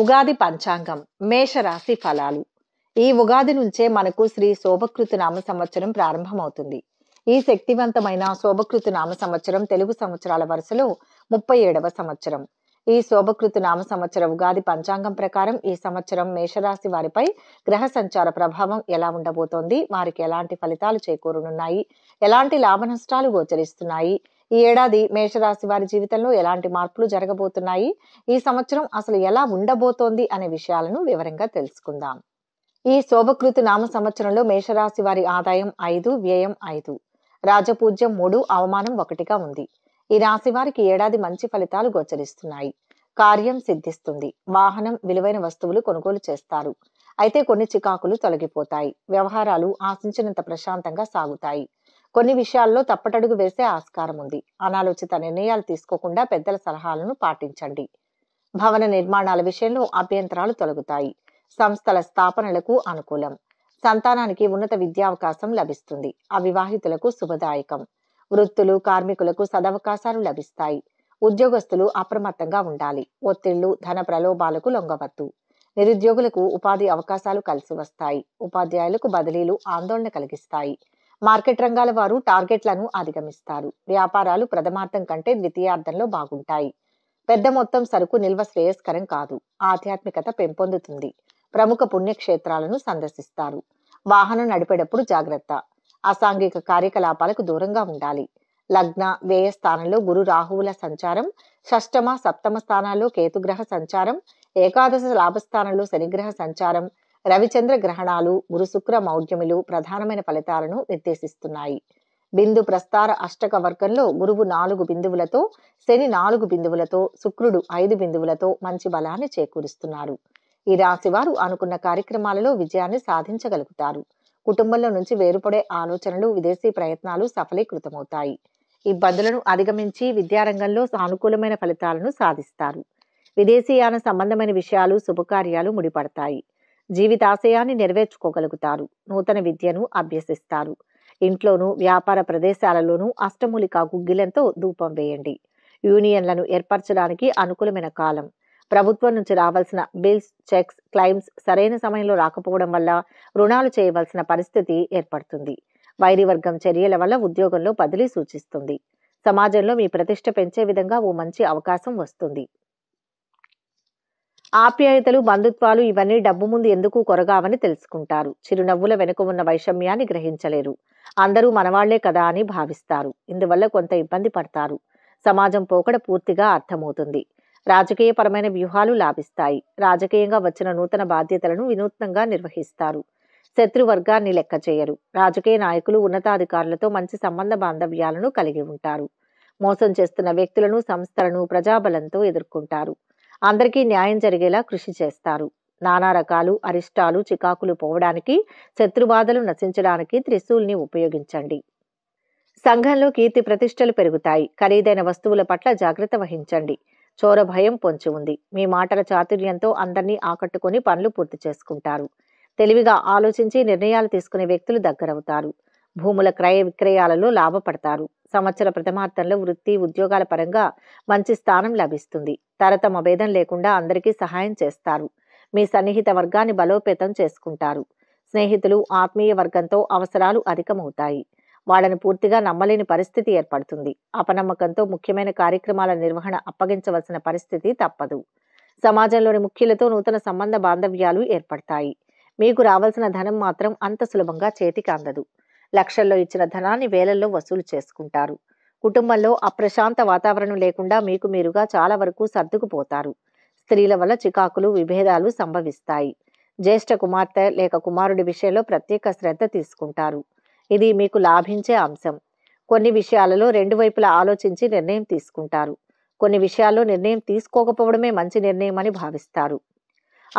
ఉగాది పంచాంగం మేషరాశి ఫలాలు ఈ ఉగాది నుంచే మనకు శ్రీ శోభకృతి నామ సంవత్సరం ప్రారంభమవుతుంది ఈ శక్తివంతమైన శోభకృతి నామ సంవత్సరం తెలుగు సంవత్సరాల వరుసలో ముప్పై ఏడవ సంవత్సరం ఈ శోభకృతి నామ సంవత్సర ఉగాది పంచాంగం ప్రకారం ఈ సంవత్సరం మేషరాశి వారిపై గ్రహ సంచార ప్రభావం ఎలా ఉండబోతోంది వారికి ఎలాంటి ఫలితాలు చేకూరనున్నాయి ఎలాంటి లాభ నష్టాలు గోచరిస్తున్నాయి ఈ ఏడాది మేషరాశి వారి జీవితంలో ఎలాంటి మార్పులు జరగబోతున్నాయి ఈ సంవత్సరం అసలు ఎలా ఉండబోతోంది అనే విషయాలను వివరంగా తెలుసుకుందాం ఈ శోభకృతి నామ సంవత్సరంలో మేషరాశి వారి ఆదాయం ఐదు వ్యయం ఐదు రాజపూజ్యం మూడు అవమానం ఒకటిగా ఉంది ఈ రాశి వారికి ఏడాది మంచి ఫలితాలు గోచరిస్తున్నాయి కార్యం సిద్ధిస్తుంది వాహనం విలువైన వస్తువులు కొనుగోలు చేస్తారు అయితే కొన్ని చికాకులు తొలగిపోతాయి వ్యవహారాలు ఆశించినంత ప్రశాంతంగా సాగుతాయి కొన్ని విషయాల్లో తప్పటడుగు వేసే ఆస్కారం ఉంది అనాలోచిత నిర్ణయాలు తీసుకోకుండా పెద్దల సలహాలను పాటించండి భవన నిర్మాణాల విషయంలో అభ్యంతరాలు తొలగుతాయి సంస్థల స్థాపనలకు అనుకూలం సంతానానికి ఉన్నత విద్యావకాశం లభిస్తుంది అవివాహితులకు శుభదాయకం వృత్తులు కార్మికులకు సదవకాశాలు లభిస్తాయి ఉద్యోగస్తులు అప్రమత్తంగా ఉండాలి ఒత్తిళ్లు ధన ప్రలోభాలకు లొంగవద్దు నిరుద్యోగులకు ఉపాధి అవకాశాలు కలిసి వస్తాయి ఉపాధ్యాయులకు బదిలీలు ఆందోళన కలిగిస్తాయి మార్కెట్ రంగాల వారు టార్గెట్లను అధిగమిస్తారు వ్యాపారాలు ప్రథమార్థం కంటే ద్వితీయార్థంలో బాగుంటాయి పెద్ద మొత్తం సరుకు నిల్వ శ్రేయస్కరం కాదు ఆధ్యాత్మికత పెంపొందుతుంది ప్రముఖ పుణ్యక్షేత్రాలను సందర్శిస్తారు వాహనం నడిపేటప్పుడు జాగ్రత్త అసాంఘిక కార్యకలాపాలకు దూరంగా ఉండాలి లగ్న వ్యయ స్థానంలో గురు రాహువుల సంచారం షష్టమ సప్తమ స్థానాల్లో కేతుగ్రహ సంచారం ఏకాదశ లాభస్థానంలో శనిగ్రహ సంచారం రవిచంద్ర గ్రహణాలు గురుశుక్ర మౌఢ్యములు ప్రధానమైన ఫలితాలను నిర్దేశిస్తున్నాయి బిందు ప్రస్తార అష్టక వర్గంలో గురువు నాలుగు బిందువులతో శని నాలుగు బిందువులతో శుక్రుడు ఐదు బిందువులతో మంచి బలాన్ని చేకూరుస్తున్నారు ఈ రాశివారు అనుకున్న కార్యక్రమాలలో విజయాన్ని సాధించగలుగుతారు కుటుంబంలో నుంచి వేరుపడే ఆలోచనలు విదేశీ ప్రయత్నాలు సఫలీకృతమవుతాయి ఇబ్బందులను అధిగమించి విద్యారంగంలో సానుకూలమైన ఫలితాలను సాధిస్తారు విదేశీయాన సంబంధమైన విషయాలు శుభకార్యాలు ముడిపడతాయి జీవితాశయాన్ని నెరవేర్చుకోగలుగుతారు నూతన విద్యను అభ్యసిస్తారు ఇంట్లోనూ వ్యాపార ప్రదేశాలలోనూ అష్టమూలిక గుగ్గిలంతో ధూపం వేయండి యూనియన్లను ఏర్పరచడానికి అనుకూలమైన కాలం ప్రభుత్వం నుంచి రావాల్సిన బిల్స్ చెక్స్ క్లైమ్స్ సరైన సమయంలో రాకపోవడం వల్ల రుణాలు చేయవలసిన పరిస్థితి ఏర్పడుతుంది వైరివర్గం చర్యల వల్ల ఉద్యోగంలో బదిలీ సూచిస్తుంది సమాజంలో మీ ప్రతిష్ట పెంచే విధంగా ఓ మంచి అవకాశం వస్తుంది ఆప్యాయతలు బంధుత్వాలు ఇవన్నీ డబ్బు ముందు ఎందుకు కొరగావని తెలుసుకుంటారు చిరునవ్వుల వెనుక ఉన్న వైషమ్యాన్ని గ్రహించలేరు అందరూ మనవాళ్లే కదా అని భావిస్తారు ఇందువల్ల కొంత ఇబ్బంది పడతారు సమాజం పోకడ పూర్తిగా అర్థమవుతుంది రాజకీయపరమైన వ్యూహాలు లాభిస్తాయి రాజకీయంగా వచ్చిన నూతన బాధ్యతలను వినూత్నంగా నిర్వహిస్తారు శత్రువర్గాన్ని లెక్క చేయరు రాజకీయ నాయకులు ఉన్నతాధికారులతో మంచి సంబంధ బాంధవ్యాలను కలిగి ఉంటారు మోసం చేస్తున్న వ్యక్తులను సంస్థలను ప్రజాబలంతో ఎదుర్కొంటారు అందరికీ న్యాయం జరిగేలా కృషి చేస్తారు నానా రకాలు అరిష్టాలు చికాకులు పోవడానికి శత్రుబాధలు నశించడానికి త్రిశూల్ని ఉపయోగించండి సంఘంలో కీర్తి ప్రతిష్టలు పెరుగుతాయి ఖరీదైన వస్తువుల పట్ల జాగ్రత్త వహించండి చోర భయం పొంచి ఉంది మీ మాటల చాతుర్యంతో అందరినీ ఆకట్టుకుని పనులు పూర్తి చేసుకుంటారు తెలివిగా ఆలోచించి నిర్ణయాలు తీసుకునే వ్యక్తులు దగ్గరవుతారు భూముల క్రయ విక్రయాలలో లాభపడతారు సంవత్సర ప్రథమార్థంలో వృత్తి ఉద్యోగాల పరంగా మంచి స్థానం లభిస్తుంది తరతమ భేదం లేకుండా అందరికీ సహాయం చేస్తారు మీ సన్నిహిత వర్గాన్ని బలోపేతం చేసుకుంటారు స్నేహితులు ఆత్మీయ వర్గంతో అవసరాలు అధికమవుతాయి వాళ్ళని పూర్తిగా నమ్మలేని పరిస్థితి ఏర్పడుతుంది అపనమ్మకంతో ముఖ్యమైన కార్యక్రమాల నిర్వహణ అప్పగించవలసిన పరిస్థితి తప్పదు సమాజంలోని ముఖ్యులతో నూతన సంబంధ బాంధవ్యాలు ఏర్పడతాయి మీకు రావాల్సిన ధనం మాత్రం అంత సులభంగా చేతికి అందదు లక్షల్లో ఇచ్చిన ధనాన్ని వేలల్లో వసూలు చేసుకుంటారు కుటుంబంలో అప్రశాంత వాతావరణం లేకుండా మీకు మీరుగా చాలా వరకు సర్దుకుపోతారు స్త్రీల వల్ల చికాకులు విభేదాలు సంభవిస్తాయి జ్యేష్ఠ కుమార్తె లేక కుమారుడి విషయంలో ప్రత్యేక శ్రద్ధ తీసుకుంటారు ఇది మీకు లాభించే అంశం కొన్ని విషయాలలో రెండు వైపులా ఆలోచించి నిర్ణయం తీసుకుంటారు కొన్ని విషయాల్లో నిర్ణయం తీసుకోకపోవడమే మంచి నిర్ణయం అని భావిస్తారు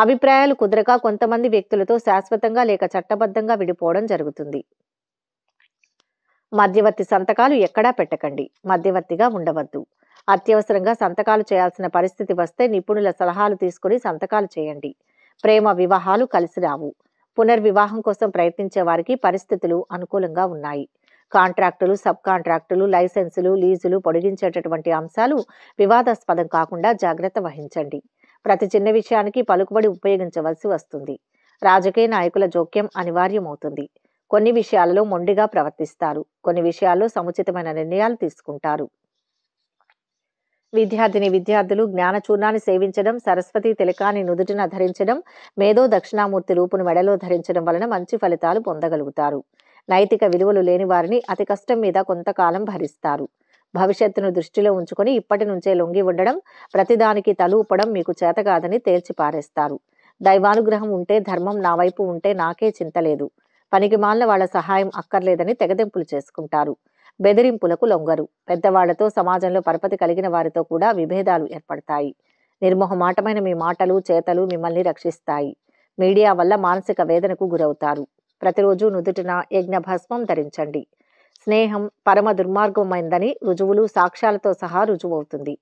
అభిప్రాయాలు కుదరక కొంతమంది వ్యక్తులతో శాశ్వతంగా లేక చట్టబద్ధంగా విడిపోవడం జరుగుతుంది మధ్యవర్తి సంతకాలు ఎక్కడా పెట్టకండి మధ్యవర్తిగా ఉండవద్దు అత్యవసరంగా సంతకాలు చేయాల్సిన పరిస్థితి వస్తే నిపుణుల సలహాలు తీసుకుని సంతకాలు చేయండి ప్రేమ వివాహాలు కలిసి రావు పునర్వివాహం కోసం ప్రయత్నించే వారికి పరిస్థితులు అనుకూలంగా ఉన్నాయి కాంట్రాక్టులు సబ్ కాంట్రాక్టులు లైసెన్సులు లీజులు పొడిగించేటటువంటి అంశాలు వివాదాస్పదం కాకుండా జాగ్రత్త వహించండి ప్రతి చిన్న విషయానికి పలుకుబడి ఉపయోగించవలసి వస్తుంది రాజకీయ నాయకుల జోక్యం అనివార్యమవుతుంది కొన్ని విషయాలలో మొండిగా ప్రవర్తిస్తారు కొన్ని విషయాల్లో సముచితమైన నిర్ణయాలు తీసుకుంటారు విద్యార్థిని విద్యార్థులు జ్ఞాన చూర్ణాన్ని సేవించడం సరస్వతి తిలకాన్ని నుదుటిన ధరించడం మేధో దక్షిణామూర్తి రూపును మెడలో ధరించడం వలన మంచి ఫలితాలు పొందగలుగుతారు నైతిక విలువలు లేని వారిని అతి కష్టం మీద కొంతకాలం భరిస్తారు భవిష్యత్తును దృష్టిలో ఉంచుకొని ఇప్పటి నుంచే లొంగి ఉండడం ప్రతిదానికి తలూపడం మీకు చేతకాదని పారేస్తారు దైవానుగ్రహం ఉంటే ధర్మం నా వైపు ఉంటే నాకే చింతలేదు పనికిమాలిన వాళ్ల సహాయం అక్కర్లేదని తెగదెంపులు చేసుకుంటారు బెదిరింపులకు లొంగరు పెద్దవాళ్లతో సమాజంలో పరపతి కలిగిన వారితో కూడా విభేదాలు ఏర్పడతాయి నిర్మోహమాటమైన మీ మాటలు చేతలు మిమ్మల్ని రక్షిస్తాయి మీడియా వల్ల మానసిక వేదనకు గురవుతారు ప్రతిరోజు నుదుటిన యజ్ఞభస్మం ధరించండి స్నేహం పరమ దుర్మార్గమైందని రుజువులు సాక్ష్యాలతో సహా రుజువవుతుంది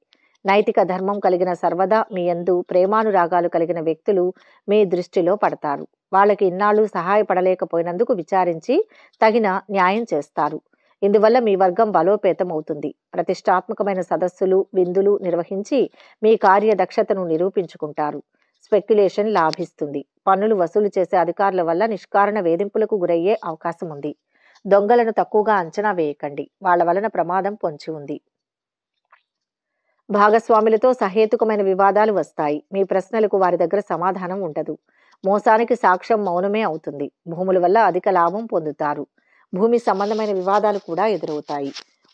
నైతిక ధర్మం కలిగిన సర్వదా మీ యందు ప్రేమానురాగాలు కలిగిన వ్యక్తులు మీ దృష్టిలో పడతారు వాళ్ళకి ఇన్నాళ్ళు సహాయపడలేకపోయినందుకు విచారించి తగిన న్యాయం చేస్తారు ఇందువల్ల మీ వర్గం బలోపేతం అవుతుంది ప్రతిష్టాత్మకమైన సదస్సులు విందులు నిర్వహించి మీ కార్యదక్షతను నిరూపించుకుంటారు స్పెక్యులేషన్ లాభిస్తుంది పన్నులు వసూలు చేసే అధికారుల వల్ల నిష్కారణ వేధింపులకు గురయ్యే అవకాశం ఉంది దొంగలను తక్కువగా అంచనా వేయకండి వాళ్ల వలన ప్రమాదం పొంచి ఉంది భాగస్వాములతో సహేతుకమైన వివాదాలు వస్తాయి మీ ప్రశ్నలకు వారి దగ్గర సమాధానం ఉండదు మోసానికి సాక్ష్యం మౌనమే అవుతుంది భూముల వల్ల అధిక లాభం పొందుతారు భూమి సంబంధమైన వివాదాలు కూడా ఎదురవుతాయి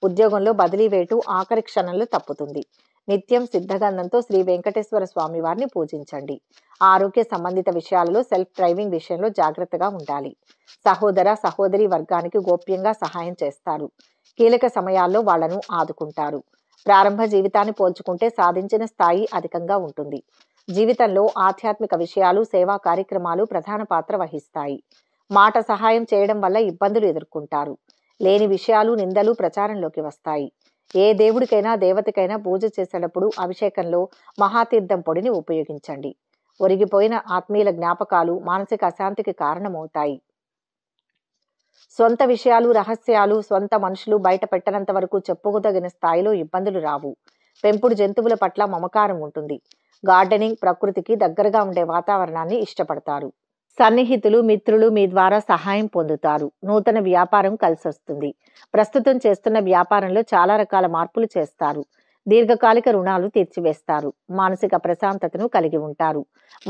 ఉద్యోగంలో బదిలీ వేటు ఆఖరి క్షణంలో తప్పుతుంది నిత్యం సిద్ధగంధంతో శ్రీ వెంకటేశ్వర స్వామి వారిని పూజించండి ఆరోగ్య సంబంధిత విషయాలలో సెల్ఫ్ డ్రైవింగ్ విషయంలో జాగ్రత్తగా ఉండాలి సహోదర సహోదరి వర్గానికి గోప్యంగా సహాయం చేస్తారు కీలక సమయాల్లో వాళ్లను ఆదుకుంటారు ప్రారంభ జీవితాన్ని పోల్చుకుంటే సాధించిన స్థాయి అధికంగా ఉంటుంది జీవితంలో ఆధ్యాత్మిక విషయాలు సేవా కార్యక్రమాలు ప్రధాన పాత్ర వహిస్తాయి మాట సహాయం చేయడం వల్ల ఇబ్బందులు ఎదుర్కొంటారు లేని విషయాలు నిందలు ప్రచారంలోకి వస్తాయి ఏ దేవుడికైనా దేవతకైనా పూజ చేసేటప్పుడు అభిషేకంలో మహాతీర్థం పొడిని ఉపయోగించండి ఒరిగిపోయిన ఆత్మీయుల జ్ఞాపకాలు మానసిక అశాంతికి కారణమవుతాయి సొంత విషయాలు రహస్యాలు సొంత మనుషులు బయట పెట్టనంత వరకు చెప్పుకోదగిన స్థాయిలో ఇబ్బందులు రావు పెంపుడు జంతువుల పట్ల మమకారం ఉంటుంది గార్డెనింగ్ ప్రకృతికి దగ్గరగా ఉండే వాతావరణాన్ని ఇష్టపడతారు సన్నిహితులు మిత్రులు మీ ద్వారా సహాయం పొందుతారు నూతన వ్యాపారం కలిసొస్తుంది ప్రస్తుతం చేస్తున్న వ్యాపారంలో చాలా రకాల మార్పులు చేస్తారు దీర్ఘకాలిక రుణాలు తీర్చివేస్తారు మానసిక ప్రశాంతతను కలిగి ఉంటారు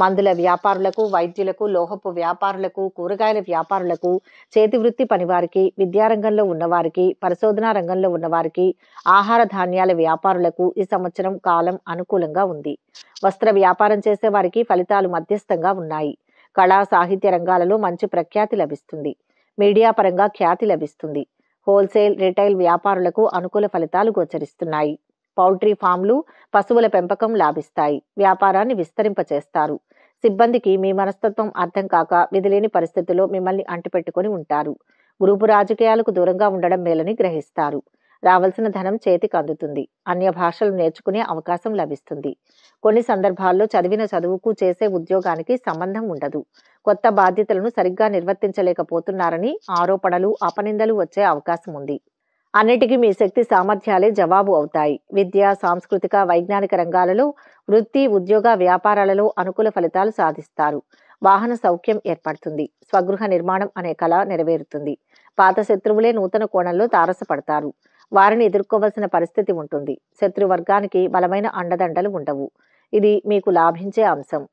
మందుల వ్యాపారులకు వైద్యులకు లోహపు వ్యాపారులకు కూరగాయల వ్యాపారులకు చేతి వృత్తి పనివారికి విద్యారంగంలో ఉన్నవారికి పరిశోధనా రంగంలో ఉన్నవారికి ఆహార ధాన్యాల వ్యాపారులకు ఈ సంవత్సరం కాలం అనుకూలంగా ఉంది వస్త్ర వ్యాపారం చేసే వారికి ఫలితాలు మధ్యస్థంగా ఉన్నాయి కళా సాహిత్య రంగాలలో మంచి ప్రఖ్యాతి లభిస్తుంది మీడియా పరంగా ఖ్యాతి లభిస్తుంది హోల్సేల్ రిటైల్ వ్యాపారులకు అనుకూల ఫలితాలు గోచరిస్తున్నాయి పౌల్ట్రీ ఫామ్లు పశువుల పెంపకం లాభిస్తాయి వ్యాపారాన్ని విస్తరింపచేస్తారు సిబ్బందికి మీ మనస్తత్వం అర్థం కాక విధిలేని పరిస్థితుల్లో మిమ్మల్ని అంటిపెట్టుకుని ఉంటారు గ్రూపు రాజకీయాలకు దూరంగా ఉండడం మేలని గ్రహిస్తారు రావలసిన ధనం చేతికి అందుతుంది అన్య భాషలు నేర్చుకునే అవకాశం లభిస్తుంది కొన్ని సందర్భాల్లో చదివిన చదువుకు చేసే ఉద్యోగానికి సంబంధం ఉండదు కొత్త బాధ్యతలను సరిగ్గా నిర్వర్తించలేకపోతున్నారని ఆరోపణలు అపనిందలు వచ్చే అవకాశం ఉంది అన్నిటికీ మీ శక్తి సామర్థ్యాలే జవాబు అవుతాయి విద్య సాంస్కృతిక వైజ్ఞానిక రంగాలలో వృత్తి ఉద్యోగ వ్యాపారాలలో అనుకూల ఫలితాలు సాధిస్తారు వాహన సౌఖ్యం ఏర్పడుతుంది స్వగృహ నిర్మాణం అనే కళ నెరవేరుతుంది పాత శత్రువులే నూతన కోణంలో తారసపడతారు వారిని ఎదుర్కోవలసిన పరిస్థితి ఉంటుంది శత్రువర్గానికి బలమైన అండదండలు ఉండవు ఇది మీకు లాభించే అంశం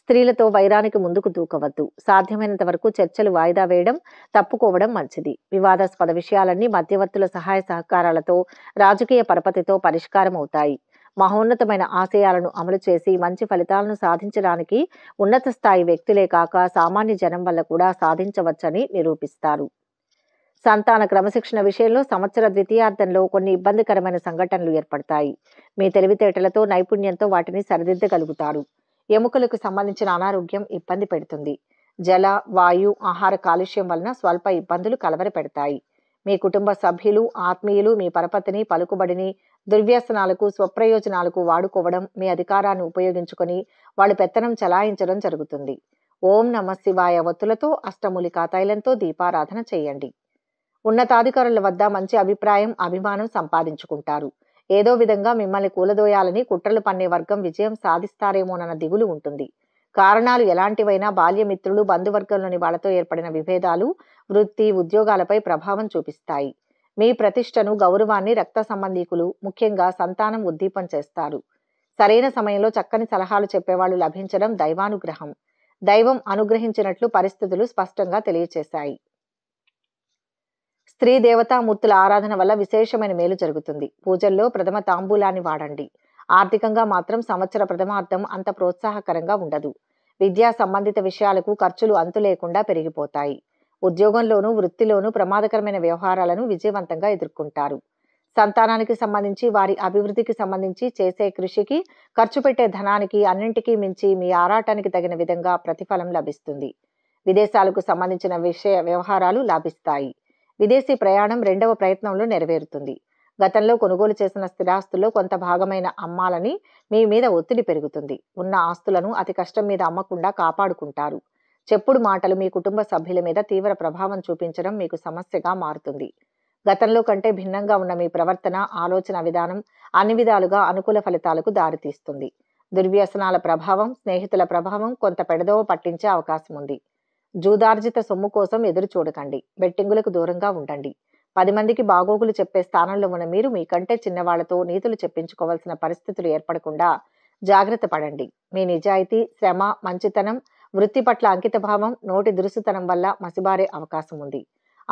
స్త్రీలతో వైరానికి ముందుకు దూకవద్దు సాధ్యమైనంత వరకు చర్చలు వాయిదా వేయడం తప్పుకోవడం మంచిది వివాదాస్పద విషయాలన్నీ మధ్యవర్తుల సహాయ సహకారాలతో రాజకీయ పరపతితో పరిష్కారం అవుతాయి మహోన్నతమైన ఆశయాలను అమలు చేసి మంచి ఫలితాలను సాధించడానికి ఉన్నత స్థాయి వ్యక్తులే కాక సామాన్య జనం వల్ల కూడా సాధించవచ్చని నిరూపిస్తారు సంతాన క్రమశిక్షణ విషయంలో సంవత్సర ద్వితీయార్థంలో కొన్ని ఇబ్బందికరమైన సంఘటనలు ఏర్పడతాయి మీ తెలివితేటలతో నైపుణ్యంతో వాటిని సరిదిద్దగలుగుతారు ఎముకలకు సంబంధించిన అనారోగ్యం ఇబ్బంది పెడుతుంది జల వాయు ఆహార కాలుష్యం వలన స్వల్ప ఇబ్బందులు కలవర పెడతాయి మీ కుటుంబ సభ్యులు ఆత్మీయులు మీ పరపతిని పలుకుబడిని దుర్వ్యసనాలకు స్వప్రయోజనాలకు వాడుకోవడం మీ అధికారాన్ని ఉపయోగించుకొని వాళ్ళు పెత్తనం చలాయించడం జరుగుతుంది ఓం నమ శివాయ ఒత్తులతో అష్టమూలికా తైలంతో దీపారాధన చేయండి ఉన్నతాధికారుల వద్ద మంచి అభిప్రాయం అభిమానం సంపాదించుకుంటారు ఏదో విధంగా మిమ్మల్ని కూలదోయాలని కుట్రలు పన్నే వర్గం విజయం సాధిస్తారేమోనన్న దిగులు ఉంటుంది కారణాలు ఎలాంటివైనా బాల్యమిత్రులు బంధువర్గంలోని వాళ్లతో ఏర్పడిన విభేదాలు వృత్తి ఉద్యోగాలపై ప్రభావం చూపిస్తాయి మీ ప్రతిష్టను గౌరవాన్ని రక్త సంబంధీకులు ముఖ్యంగా సంతానం ఉద్దీపం చేస్తారు సరైన సమయంలో చక్కని సలహాలు చెప్పేవాళ్ళు లభించడం దైవానుగ్రహం దైవం అనుగ్రహించినట్లు పరిస్థితులు స్పష్టంగా తెలియచేశాయి స్త్రీ దేవతామూర్తుల ఆరాధన వల్ల విశేషమైన మేలు జరుగుతుంది పూజల్లో ప్రథమ తాంబూలాన్ని వాడండి ఆర్థికంగా మాత్రం సంవత్సర ప్రథమార్థం అంత ప్రోత్సాహకరంగా ఉండదు విద్యా సంబంధిత విషయాలకు ఖర్చులు అంతులేకుండా పెరిగిపోతాయి ఉద్యోగంలోనూ వృత్తిలోనూ ప్రమాదకరమైన వ్యవహారాలను విజయవంతంగా ఎదుర్కొంటారు సంతానానికి సంబంధించి వారి అభివృద్ధికి సంబంధించి చేసే కృషికి ఖర్చు పెట్టే ధనానికి అన్నింటికీ మించి మీ ఆరాటానికి తగిన విధంగా ప్రతిఫలం లభిస్తుంది విదేశాలకు సంబంధించిన విషయ వ్యవహారాలు లాభిస్తాయి విదేశీ ప్రయాణం రెండవ ప్రయత్నంలో నెరవేరుతుంది గతంలో కొనుగోలు చేసిన స్థిరాస్తుల్లో కొంత భాగమైన అమ్మాలని మీ మీద ఒత్తిడి పెరుగుతుంది ఉన్న ఆస్తులను అతి కష్టం మీద అమ్మకుండా కాపాడుకుంటారు చెప్పుడు మాటలు మీ కుటుంబ సభ్యుల మీద తీవ్ర ప్రభావం చూపించడం మీకు సమస్యగా మారుతుంది గతంలో కంటే భిన్నంగా ఉన్న మీ ప్రవర్తన ఆలోచన విధానం అన్ని విధాలుగా అనుకూల ఫలితాలకు దారితీస్తుంది దుర్వ్యసనాల ప్రభావం స్నేహితుల ప్రభావం కొంత పెడదోవ పట్టించే అవకాశం ఉంది జూదార్జిత సొమ్ము కోసం ఎదురు చూడకండి బెట్టింగులకు దూరంగా ఉండండి పది మందికి బాగోగులు చెప్పే స్థానంలో ఉన్న మీరు మీకంటే చిన్నవాళ్లతో నీతులు చెప్పించుకోవాల్సిన పరిస్థితులు ఏర్పడకుండా జాగ్రత్త పడండి మీ నిజాయితీ శ్రమ మంచితనం వృత్తి పట్ల అంకితభావం నోటి దురుసుతనం వల్ల మసిబారే అవకాశం ఉంది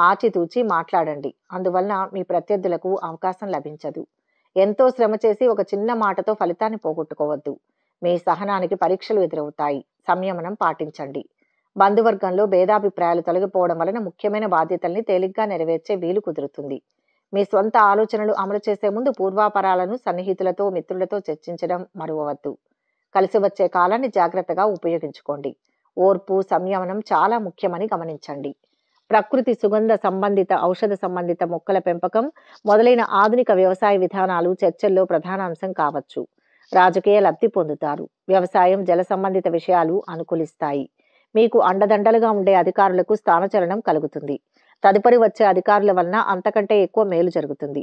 ఆచితూచి మాట్లాడండి అందువలన మీ ప్రత్యర్థులకు అవకాశం లభించదు ఎంతో శ్రమ చేసి ఒక చిన్న మాటతో ఫలితాన్ని పోగొట్టుకోవద్దు మీ సహనానికి పరీక్షలు ఎదురవుతాయి సంయమనం పాటించండి బంధువర్గంలో భేదాభిప్రాయాలు తొలగిపోవడం వలన ముఖ్యమైన బాధ్యతల్ని తేలిగ్గా నెరవేర్చే వీలు కుదురుతుంది మీ స్వంత ఆలోచనలు అమలు చేసే ముందు పూర్వాపరాలను సన్నిహితులతో మిత్రులతో చర్చించడం మరువవద్దు కలిసి వచ్చే కాలాన్ని జాగ్రత్తగా ఉపయోగించుకోండి ఓర్పు సంయమనం చాలా ముఖ్యమని గమనించండి ప్రకృతి సుగంధ సంబంధిత ఔషధ సంబంధిత మొక్కల పెంపకం మొదలైన ఆధునిక వ్యవసాయ విధానాలు చర్చల్లో ప్రధాన అంశం కావచ్చు రాజకీయ లబ్ధి పొందుతారు వ్యవసాయం జల సంబంధిత విషయాలు అనుకూలిస్తాయి మీకు అండదండలుగా ఉండే అధికారులకు స్థానచలనం కలుగుతుంది తదుపరి వచ్చే అధికారుల వలన అంతకంటే ఎక్కువ మేలు జరుగుతుంది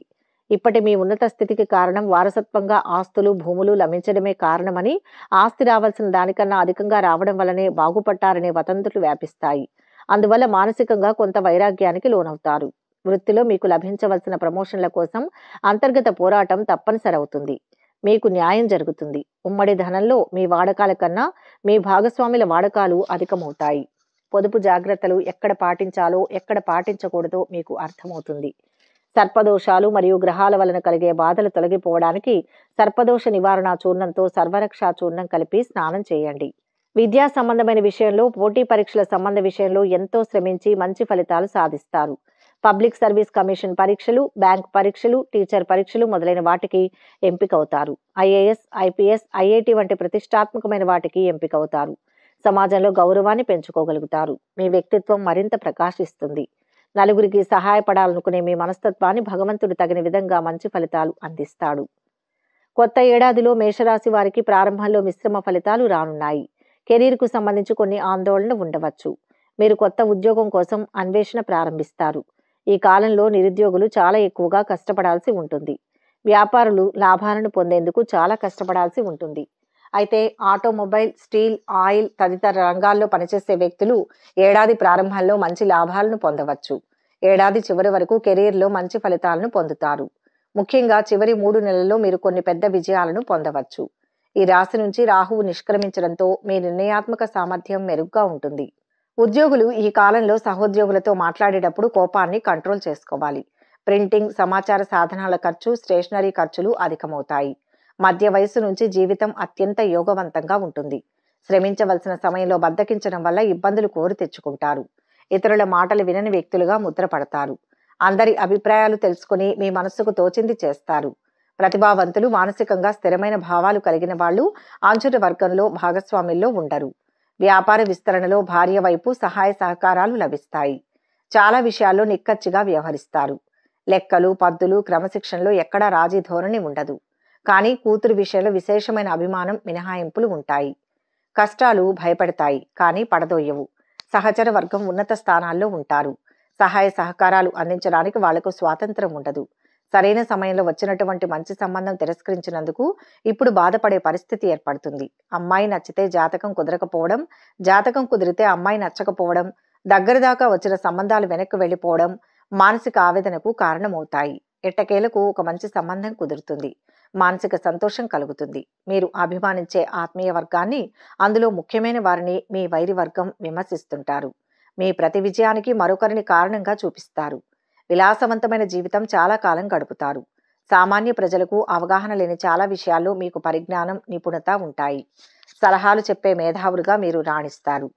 ఇప్పటి మీ ఉన్నత స్థితికి కారణం వారసత్వంగా ఆస్తులు భూములు లభించడమే కారణమని ఆస్తి రావాల్సిన దానికన్నా అధికంగా రావడం వల్లనే బాగుపట్టారనే వతంతులు వ్యాపిస్తాయి అందువల్ల మానసికంగా కొంత వైరాగ్యానికి లోనవుతారు వృత్తిలో మీకు లభించవలసిన ప్రమోషన్ల కోసం అంతర్గత పోరాటం తప్పనిసరి అవుతుంది మీకు న్యాయం జరుగుతుంది ఉమ్మడి ధనంలో మీ వాడకాల కన్నా మీ భాగస్వాముల వాడకాలు అధికమవుతాయి పొదుపు జాగ్రత్తలు ఎక్కడ పాటించాలో ఎక్కడ పాటించకూడదో మీకు అర్థమవుతుంది సర్పదోషాలు మరియు గ్రహాల వలన కలిగే బాధలు తొలగిపోవడానికి సర్పదోష నివారణ చూర్ణంతో సర్వరక్ష చూర్ణం కలిపి స్నానం చేయండి విద్యా సంబంధమైన విషయంలో పోటీ పరీక్షల సంబంధ విషయంలో ఎంతో శ్రమించి మంచి ఫలితాలు సాధిస్తారు పబ్లిక్ సర్వీస్ కమిషన్ పరీక్షలు బ్యాంక్ పరీక్షలు టీచర్ పరీక్షలు మొదలైన వాటికి ఎంపికవుతారు ఐఏఎస్ ఐపీఎస్ ఐఐటి వంటి ప్రతిష్టాత్మకమైన వాటికి ఎంపికవుతారు సమాజంలో గౌరవాన్ని పెంచుకోగలుగుతారు మీ వ్యక్తిత్వం మరింత ప్రకాశిస్తుంది నలుగురికి సహాయపడాలనుకునే మీ మనస్తత్వాన్ని భగవంతుడు తగిన విధంగా మంచి ఫలితాలు అందిస్తాడు కొత్త ఏడాదిలో మేషరాశి వారికి ప్రారంభంలో మిశ్రమ ఫలితాలు రానున్నాయి కెరీర్కు సంబంధించి కొన్ని ఆందోళన ఉండవచ్చు మీరు కొత్త ఉద్యోగం కోసం అన్వేషణ ప్రారంభిస్తారు ఈ కాలంలో నిరుద్యోగులు చాలా ఎక్కువగా కష్టపడాల్సి ఉంటుంది వ్యాపారులు లాభాలను పొందేందుకు చాలా కష్టపడాల్సి ఉంటుంది అయితే ఆటోమొబైల్ స్టీల్ ఆయిల్ తదితర రంగాల్లో పనిచేసే వ్యక్తులు ఏడాది ప్రారంభంలో మంచి లాభాలను పొందవచ్చు ఏడాది చివరి వరకు కెరీర్లో మంచి ఫలితాలను పొందుతారు ముఖ్యంగా చివరి మూడు నెలల్లో మీరు కొన్ని పెద్ద విజయాలను పొందవచ్చు ఈ రాశి నుంచి రాహువు నిష్క్రమించడంతో మీ నిర్ణయాత్మక సామర్థ్యం మెరుగ్గా ఉంటుంది ఉద్యోగులు ఈ కాలంలో సహోద్యోగులతో మాట్లాడేటప్పుడు కోపాన్ని కంట్రోల్ చేసుకోవాలి ప్రింటింగ్ సమాచార సాధనాల ఖర్చు స్టేషనరీ ఖర్చులు అధికమవుతాయి మధ్య వయసు నుంచి జీవితం అత్యంత యోగవంతంగా ఉంటుంది శ్రమించవలసిన సమయంలో బద్దకించడం వల్ల ఇబ్బందులు కోరి తెచ్చుకుంటారు ఇతరుల మాటలు వినని వ్యక్తులుగా ముద్రపడతారు అందరి అభిప్రాయాలు తెలుసుకుని మీ మనస్సుకు తోచింది చేస్తారు ప్రతిభావంతులు మానసికంగా స్థిరమైన భావాలు కలిగిన వాళ్ళు ఆంచుట వర్గంలో భాగస్వామిల్లో ఉండరు వ్యాపార విస్తరణలో భార్య వైపు సహాయ సహకారాలు లభిస్తాయి చాలా విషయాల్లో నిక్కచ్చిగా వ్యవహరిస్తారు లెక్కలు పద్దులు క్రమశిక్షణలో ఎక్కడా రాజీ ధోరణి ఉండదు కానీ కూతురు విషయంలో విశేషమైన అభిమానం మినహాయింపులు ఉంటాయి కష్టాలు భయపడతాయి కానీ పడదోయవు సహచర వర్గం ఉన్నత స్థానాల్లో ఉంటారు సహాయ సహకారాలు అందించడానికి వాళ్లకు స్వాతంత్రం ఉండదు సరైన సమయంలో వచ్చినటువంటి మంచి సంబంధం తిరస్కరించినందుకు ఇప్పుడు బాధపడే పరిస్థితి ఏర్పడుతుంది అమ్మాయి నచ్చితే జాతకం కుదరకపోవడం జాతకం కుదిరితే అమ్మాయి నచ్చకపోవడం దగ్గర దాకా వచ్చిన సంబంధాలు వెనక్కి వెళ్ళిపోవడం మానసిక ఆవేదనకు కారణమవుతాయి ఎట్టకేలకు ఒక మంచి సంబంధం కుదురుతుంది మానసిక సంతోషం కలుగుతుంది మీరు అభిమానించే ఆత్మీయ వర్గాన్ని అందులో ముఖ్యమైన వారిని మీ వైరి వర్గం విమర్శిస్తుంటారు మీ ప్రతి విజయానికి మరొకరిని కారణంగా చూపిస్తారు విలాసవంతమైన జీవితం చాలా కాలం గడుపుతారు సామాన్య ప్రజలకు అవగాహన లేని చాలా విషయాల్లో మీకు పరిజ్ఞానం నిపుణత ఉంటాయి సలహాలు చెప్పే మేధావులుగా మీరు రాణిస్తారు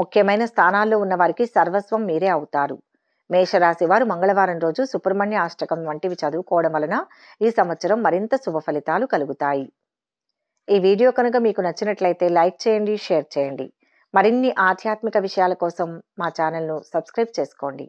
ముఖ్యమైన స్థానాల్లో ఉన్నవారికి సర్వస్వం మీరే అవుతారు మేషరాశి వారు మంగళవారం రోజు సుబ్రహ్మణ్య అష్టకం వంటివి చదువుకోవడం వలన ఈ సంవత్సరం మరింత శుభ ఫలితాలు కలుగుతాయి ఈ వీడియో కనుక మీకు నచ్చినట్లయితే లైక్ చేయండి షేర్ చేయండి మరిన్ని ఆధ్యాత్మిక విషయాల కోసం మా ఛానల్ను సబ్స్క్రైబ్ చేసుకోండి